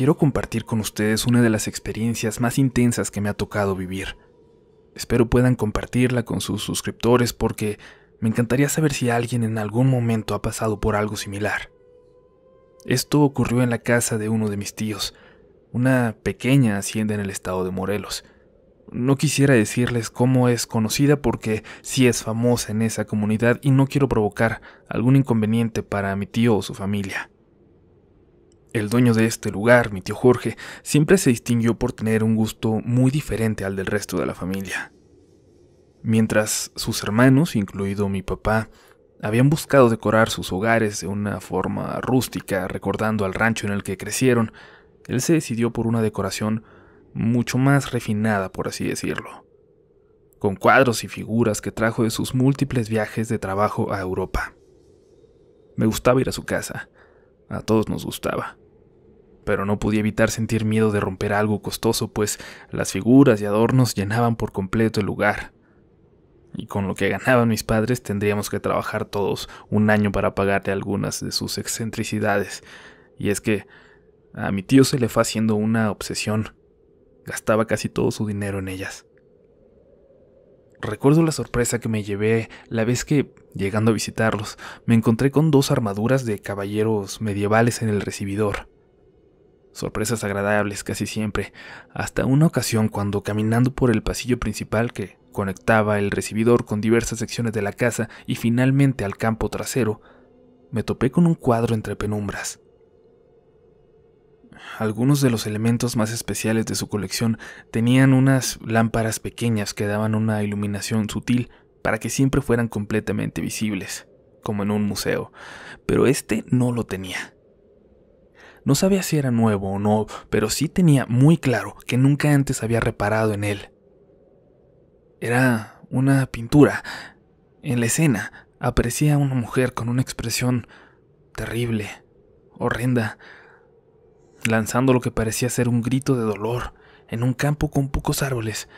quiero compartir con ustedes una de las experiencias más intensas que me ha tocado vivir. Espero puedan compartirla con sus suscriptores porque me encantaría saber si alguien en algún momento ha pasado por algo similar. Esto ocurrió en la casa de uno de mis tíos, una pequeña hacienda en el estado de Morelos. No quisiera decirles cómo es conocida porque sí es famosa en esa comunidad y no quiero provocar algún inconveniente para mi tío o su familia. El dueño de este lugar, mi tío Jorge, siempre se distinguió por tener un gusto muy diferente al del resto de la familia. Mientras sus hermanos, incluido mi papá, habían buscado decorar sus hogares de una forma rústica, recordando al rancho en el que crecieron, él se decidió por una decoración mucho más refinada, por así decirlo, con cuadros y figuras que trajo de sus múltiples viajes de trabajo a Europa. Me gustaba ir a su casa, a todos nos gustaba pero no podía evitar sentir miedo de romper algo costoso, pues las figuras y adornos llenaban por completo el lugar. Y con lo que ganaban mis padres tendríamos que trabajar todos un año para pagarle algunas de sus excentricidades. Y es que a mi tío se le fue haciendo una obsesión. Gastaba casi todo su dinero en ellas. Recuerdo la sorpresa que me llevé la vez que, llegando a visitarlos, me encontré con dos armaduras de caballeros medievales en el recibidor. Sorpresas agradables casi siempre, hasta una ocasión cuando caminando por el pasillo principal que conectaba el recibidor con diversas secciones de la casa y finalmente al campo trasero, me topé con un cuadro entre penumbras. Algunos de los elementos más especiales de su colección tenían unas lámparas pequeñas que daban una iluminación sutil para que siempre fueran completamente visibles, como en un museo, pero este no lo tenía. No sabía si era nuevo o no, pero sí tenía muy claro que nunca antes había reparado en él. Era una pintura. En la escena aparecía una mujer con una expresión terrible, horrenda, lanzando lo que parecía ser un grito de dolor en un campo con pocos árboles.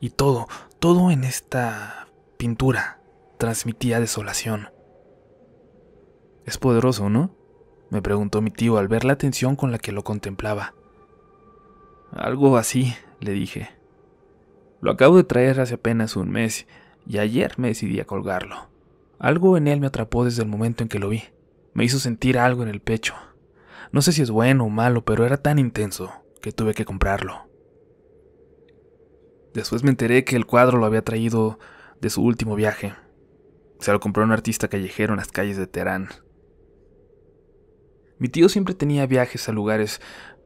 Y todo, todo en esta pintura transmitía desolación. Es poderoso, ¿no? me preguntó mi tío al ver la atención con la que lo contemplaba. Algo así, le dije. Lo acabo de traer hace apenas un mes y ayer me decidí a colgarlo. Algo en él me atrapó desde el momento en que lo vi. Me hizo sentir algo en el pecho. No sé si es bueno o malo, pero era tan intenso que tuve que comprarlo. Después me enteré que el cuadro lo había traído de su último viaje. Se lo compró un artista callejero en las calles de Teherán. Mi tío siempre tenía viajes a lugares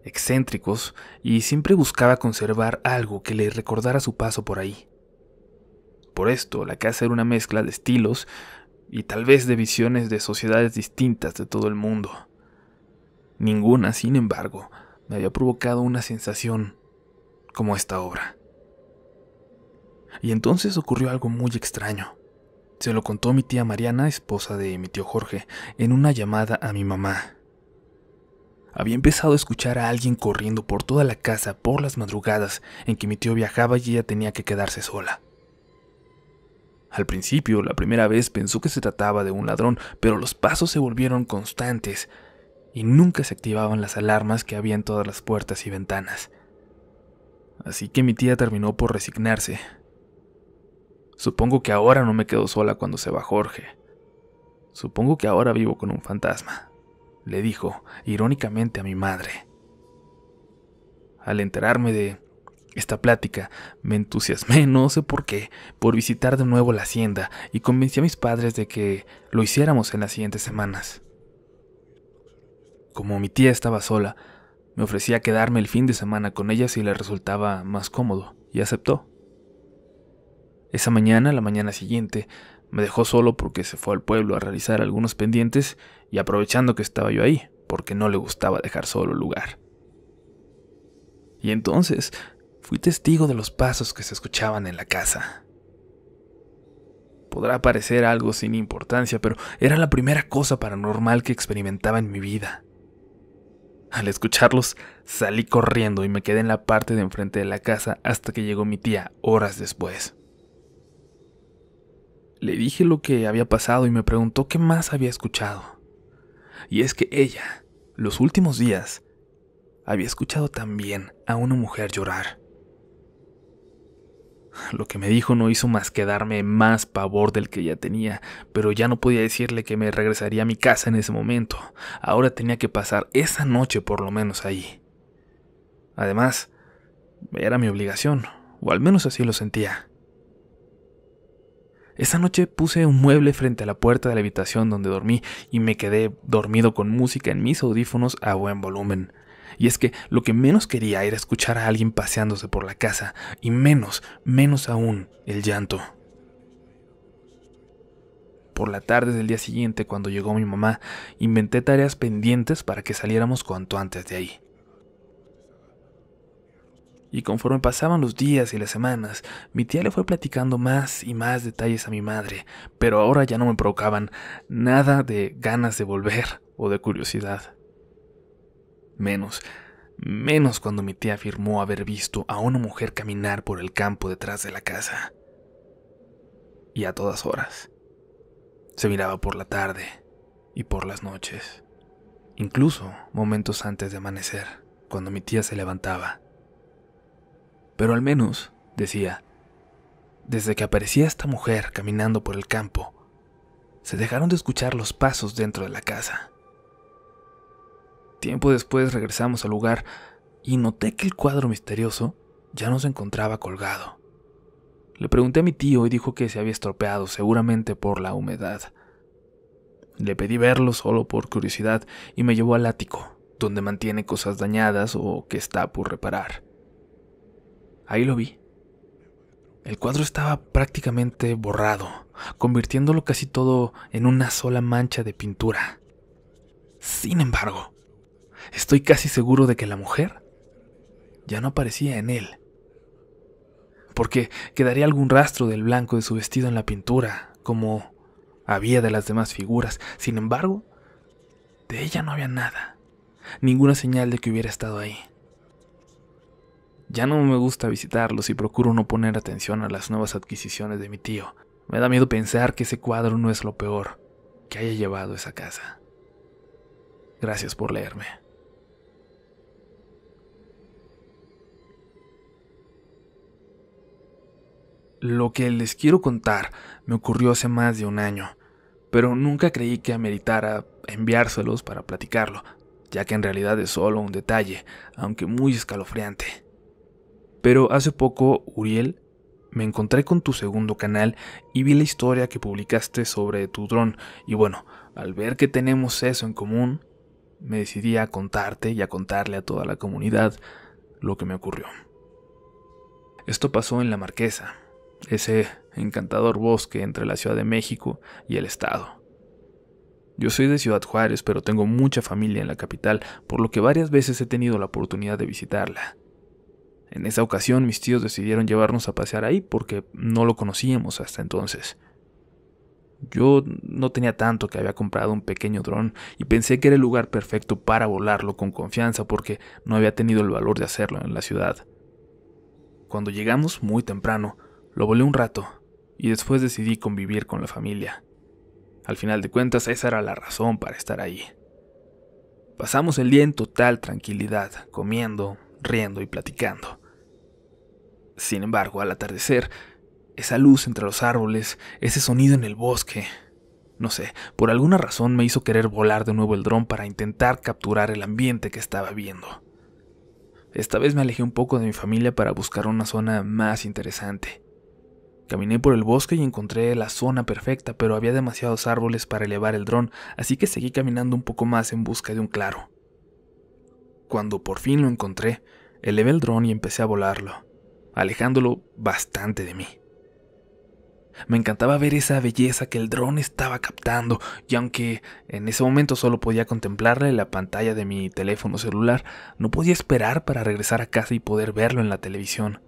excéntricos y siempre buscaba conservar algo que le recordara su paso por ahí. Por esto, la casa era una mezcla de estilos y tal vez de visiones de sociedades distintas de todo el mundo. Ninguna, sin embargo, me había provocado una sensación como esta obra. Y entonces ocurrió algo muy extraño. Se lo contó mi tía Mariana, esposa de mi tío Jorge, en una llamada a mi mamá. Había empezado a escuchar a alguien corriendo por toda la casa por las madrugadas en que mi tío viajaba y ella tenía que quedarse sola. Al principio, la primera vez pensó que se trataba de un ladrón, pero los pasos se volvieron constantes y nunca se activaban las alarmas que había en todas las puertas y ventanas. Así que mi tía terminó por resignarse. Supongo que ahora no me quedo sola cuando se va Jorge. Supongo que ahora vivo con un fantasma le dijo irónicamente a mi madre. Al enterarme de esta plática, me entusiasmé, no sé por qué, por visitar de nuevo la hacienda y convencí a mis padres de que lo hiciéramos en las siguientes semanas. Como mi tía estaba sola, me ofrecía quedarme el fin de semana con ella si le resultaba más cómodo, y aceptó. Esa mañana, la mañana siguiente, me dejó solo porque se fue al pueblo a realizar algunos pendientes y aprovechando que estaba yo ahí, porque no le gustaba dejar solo el lugar. Y entonces fui testigo de los pasos que se escuchaban en la casa. Podrá parecer algo sin importancia, pero era la primera cosa paranormal que experimentaba en mi vida. Al escucharlos, salí corriendo y me quedé en la parte de enfrente de la casa hasta que llegó mi tía horas después. Le dije lo que había pasado y me preguntó qué más había escuchado. Y es que ella, los últimos días, había escuchado también a una mujer llorar. Lo que me dijo no hizo más que darme más pavor del que ya tenía, pero ya no podía decirle que me regresaría a mi casa en ese momento. Ahora tenía que pasar esa noche por lo menos ahí. Además, era mi obligación, o al menos así lo sentía. Esa noche puse un mueble frente a la puerta de la habitación donde dormí y me quedé dormido con música en mis audífonos a buen volumen. Y es que lo que menos quería era escuchar a alguien paseándose por la casa, y menos, menos aún, el llanto. Por la tarde del día siguiente, cuando llegó mi mamá, inventé tareas pendientes para que saliéramos cuanto antes de ahí. Y conforme pasaban los días y las semanas, mi tía le fue platicando más y más detalles a mi madre, pero ahora ya no me provocaban nada de ganas de volver o de curiosidad. Menos, menos cuando mi tía afirmó haber visto a una mujer caminar por el campo detrás de la casa. Y a todas horas. Se miraba por la tarde y por las noches, incluso momentos antes de amanecer, cuando mi tía se levantaba pero al menos, decía, desde que aparecía esta mujer caminando por el campo, se dejaron de escuchar los pasos dentro de la casa. Tiempo después regresamos al lugar y noté que el cuadro misterioso ya no se encontraba colgado. Le pregunté a mi tío y dijo que se había estropeado seguramente por la humedad. Le pedí verlo solo por curiosidad y me llevó al ático, donde mantiene cosas dañadas o que está por reparar. Ahí lo vi. El cuadro estaba prácticamente borrado, convirtiéndolo casi todo en una sola mancha de pintura. Sin embargo, estoy casi seguro de que la mujer ya no aparecía en él, porque quedaría algún rastro del blanco de su vestido en la pintura, como había de las demás figuras. Sin embargo, de ella no había nada, ninguna señal de que hubiera estado ahí. Ya no me gusta visitarlos y procuro no poner atención a las nuevas adquisiciones de mi tío. Me da miedo pensar que ese cuadro no es lo peor que haya llevado esa casa. Gracias por leerme. Lo que les quiero contar me ocurrió hace más de un año, pero nunca creí que ameritara enviárselos para platicarlo, ya que en realidad es solo un detalle, aunque muy escalofriante pero hace poco, Uriel, me encontré con tu segundo canal y vi la historia que publicaste sobre tu dron. Y bueno, al ver que tenemos eso en común, me decidí a contarte y a contarle a toda la comunidad lo que me ocurrió. Esto pasó en La Marquesa, ese encantador bosque entre la Ciudad de México y el Estado. Yo soy de Ciudad Juárez, pero tengo mucha familia en la capital, por lo que varias veces he tenido la oportunidad de visitarla. En esa ocasión mis tíos decidieron llevarnos a pasear ahí porque no lo conocíamos hasta entonces. Yo no tenía tanto que había comprado un pequeño dron y pensé que era el lugar perfecto para volarlo con confianza porque no había tenido el valor de hacerlo en la ciudad. Cuando llegamos muy temprano, lo volé un rato y después decidí convivir con la familia. Al final de cuentas, esa era la razón para estar ahí. Pasamos el día en total tranquilidad, comiendo, riendo y platicando. Sin embargo, al atardecer, esa luz entre los árboles, ese sonido en el bosque, no sé, por alguna razón me hizo querer volar de nuevo el dron para intentar capturar el ambiente que estaba viendo. Esta vez me alejé un poco de mi familia para buscar una zona más interesante. Caminé por el bosque y encontré la zona perfecta, pero había demasiados árboles para elevar el dron, así que seguí caminando un poco más en busca de un claro. Cuando por fin lo encontré, elevé el dron y empecé a volarlo alejándolo bastante de mí. Me encantaba ver esa belleza que el dron estaba captando, y aunque en ese momento solo podía contemplarla en la pantalla de mi teléfono celular, no podía esperar para regresar a casa y poder verlo en la televisión.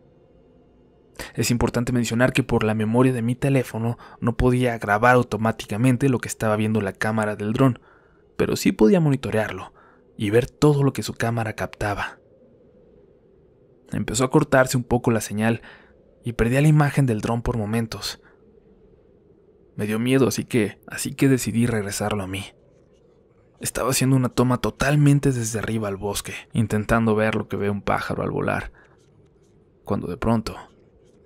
Es importante mencionar que por la memoria de mi teléfono no podía grabar automáticamente lo que estaba viendo la cámara del dron, pero sí podía monitorearlo y ver todo lo que su cámara captaba empezó a cortarse un poco la señal y perdía la imagen del dron por momentos. Me dio miedo, así que, así que decidí regresarlo a mí. Estaba haciendo una toma totalmente desde arriba al bosque, intentando ver lo que ve un pájaro al volar, cuando de pronto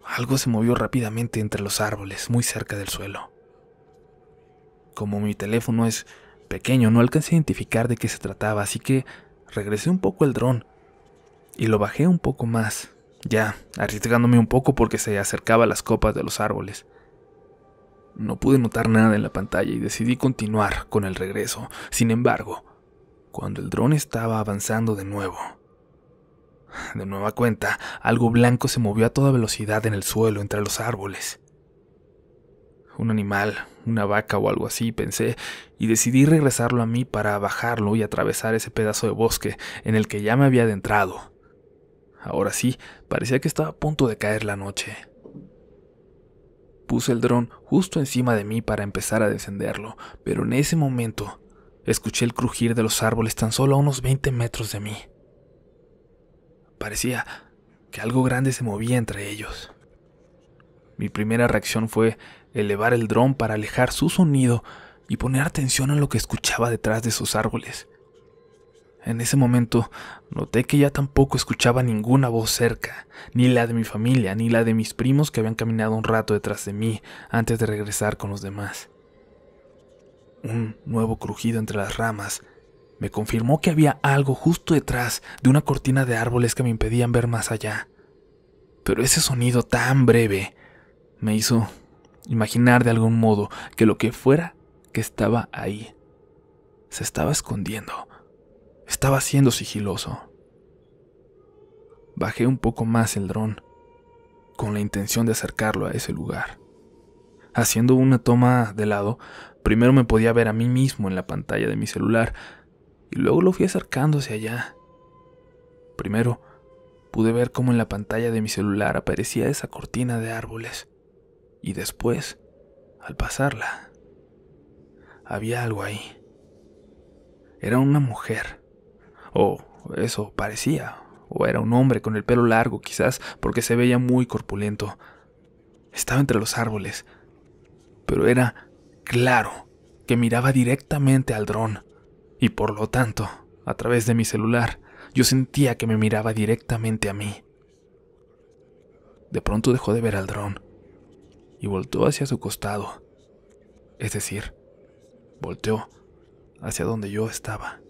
algo se movió rápidamente entre los árboles, muy cerca del suelo. Como mi teléfono es pequeño, no alcancé a identificar de qué se trataba, así que regresé un poco el dron y lo bajé un poco más, ya arriesgándome un poco porque se acercaba a las copas de los árboles. No pude notar nada en la pantalla y decidí continuar con el regreso. Sin embargo, cuando el dron estaba avanzando de nuevo, de nueva cuenta, algo blanco se movió a toda velocidad en el suelo entre los árboles. Un animal, una vaca o algo así, pensé, y decidí regresarlo a mí para bajarlo y atravesar ese pedazo de bosque en el que ya me había adentrado. Ahora sí, parecía que estaba a punto de caer la noche. Puse el dron justo encima de mí para empezar a descenderlo, pero en ese momento escuché el crujir de los árboles tan solo a unos 20 metros de mí. Parecía que algo grande se movía entre ellos. Mi primera reacción fue elevar el dron para alejar su sonido y poner atención a lo que escuchaba detrás de esos árboles. En ese momento noté que ya tampoco escuchaba ninguna voz cerca, ni la de mi familia, ni la de mis primos que habían caminado un rato detrás de mí antes de regresar con los demás. Un nuevo crujido entre las ramas me confirmó que había algo justo detrás de una cortina de árboles que me impedían ver más allá. Pero ese sonido tan breve me hizo imaginar de algún modo que lo que fuera que estaba ahí se estaba escondiendo estaba siendo sigiloso. Bajé un poco más el dron, con la intención de acercarlo a ese lugar. Haciendo una toma de lado, primero me podía ver a mí mismo en la pantalla de mi celular, y luego lo fui acercando hacia allá. Primero, pude ver cómo en la pantalla de mi celular aparecía esa cortina de árboles, y después, al pasarla, había algo ahí. Era una mujer, o eso parecía, o era un hombre con el pelo largo quizás, porque se veía muy corpulento. Estaba entre los árboles, pero era claro que miraba directamente al dron, y por lo tanto, a través de mi celular, yo sentía que me miraba directamente a mí. De pronto dejó de ver al dron y voltó hacia su costado, es decir, volteó hacia donde yo estaba.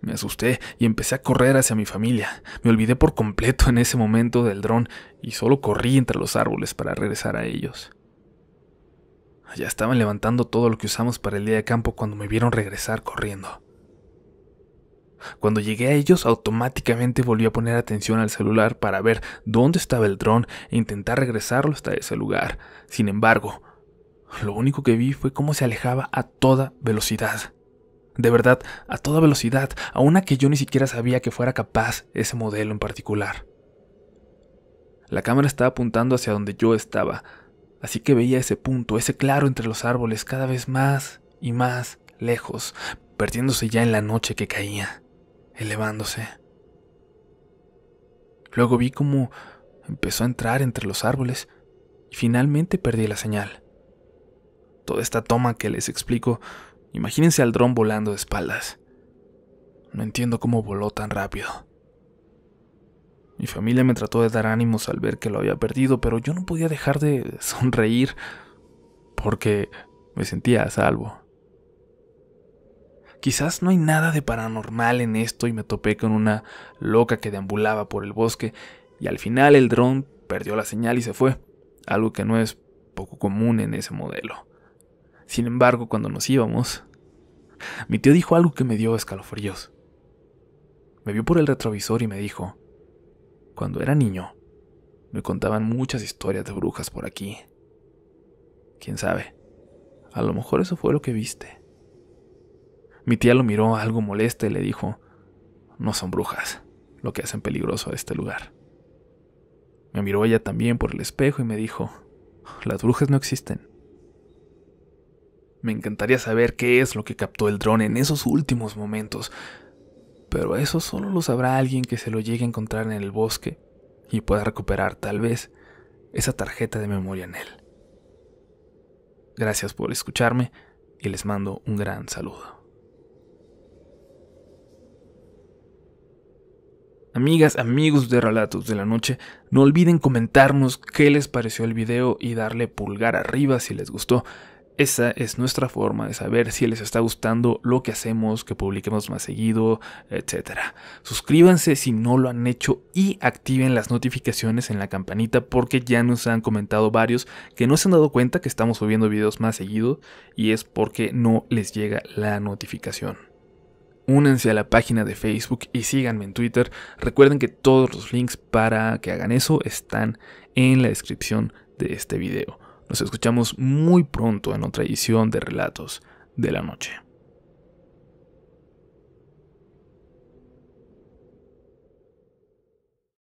Me asusté y empecé a correr hacia mi familia. Me olvidé por completo en ese momento del dron y solo corrí entre los árboles para regresar a ellos. Ya estaban levantando todo lo que usamos para el día de campo cuando me vieron regresar corriendo. Cuando llegué a ellos, automáticamente volví a poner atención al celular para ver dónde estaba el dron e intentar regresarlo hasta ese lugar. Sin embargo, lo único que vi fue cómo se alejaba a toda velocidad. De verdad, a toda velocidad, a una que yo ni siquiera sabía que fuera capaz ese modelo en particular. La cámara estaba apuntando hacia donde yo estaba, así que veía ese punto, ese claro entre los árboles, cada vez más y más lejos, perdiéndose ya en la noche que caía, elevándose. Luego vi cómo empezó a entrar entre los árboles y finalmente perdí la señal. Toda esta toma que les explico Imagínense al dron volando de espaldas. No entiendo cómo voló tan rápido. Mi familia me trató de dar ánimos al ver que lo había perdido, pero yo no podía dejar de sonreír porque me sentía a salvo. Quizás no hay nada de paranormal en esto y me topé con una loca que deambulaba por el bosque y al final el dron perdió la señal y se fue, algo que no es poco común en ese modelo. Sin embargo, cuando nos íbamos, mi tío dijo algo que me dio escalofríos. Me vio por el retrovisor y me dijo, cuando era niño, me contaban muchas historias de brujas por aquí. ¿Quién sabe? A lo mejor eso fue lo que viste. Mi tía lo miró algo molesta y le dijo, no son brujas, lo que hacen peligroso a este lugar. Me miró ella también por el espejo y me dijo, las brujas no existen. Me encantaría saber qué es lo que captó el dron en esos últimos momentos, pero eso solo lo sabrá alguien que se lo llegue a encontrar en el bosque y pueda recuperar tal vez esa tarjeta de memoria en él. Gracias por escucharme y les mando un gran saludo. Amigas, amigos de Relatos de la Noche, no olviden comentarnos qué les pareció el video y darle pulgar arriba si les gustó. Esa es nuestra forma de saber si les está gustando lo que hacemos, que publiquemos más seguido, etc. Suscríbanse si no lo han hecho y activen las notificaciones en la campanita porque ya nos han comentado varios que no se han dado cuenta que estamos subiendo videos más seguido y es porque no les llega la notificación. Únense a la página de Facebook y síganme en Twitter. Recuerden que todos los links para que hagan eso están en la descripción de este video. Nos escuchamos muy pronto en otra edición de Relatos de la Noche.